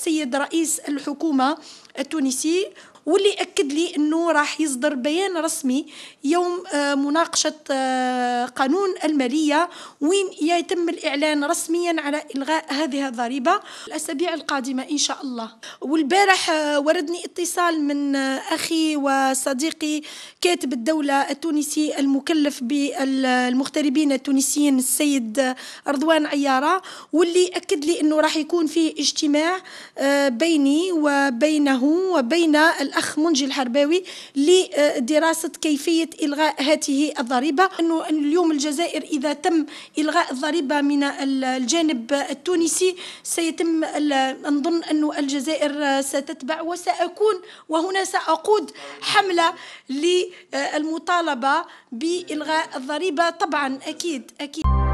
السيد رئيس الحكومه التونسي واللي اكد لي انه راح يصدر بيان رسمي يوم آه، مناقشه آه، قانون الماليه وين يتم الاعلان رسميا على الغاء هذه الضريبه الاسابيع القادمه ان شاء الله والبارح آه، وردني اتصال من اخي وصديقي كاتب الدوله التونسي المكلف بالمغتربين التونسيين السيد رضوان عياره واللي اكد لي انه راح يكون فيه اجتماع بيني وبينه وبين الأخ الاخ منجي الحرباوي لدراسه كيفيه الغاء هذه الضريبه انه اليوم الجزائر اذا تم الغاء الضريبه من الجانب التونسي سيتم نظن انه الجزائر ستتبع وساكون وهنا ساقود حمله للمطالبه بالغاء الضريبه طبعا اكيد اكيد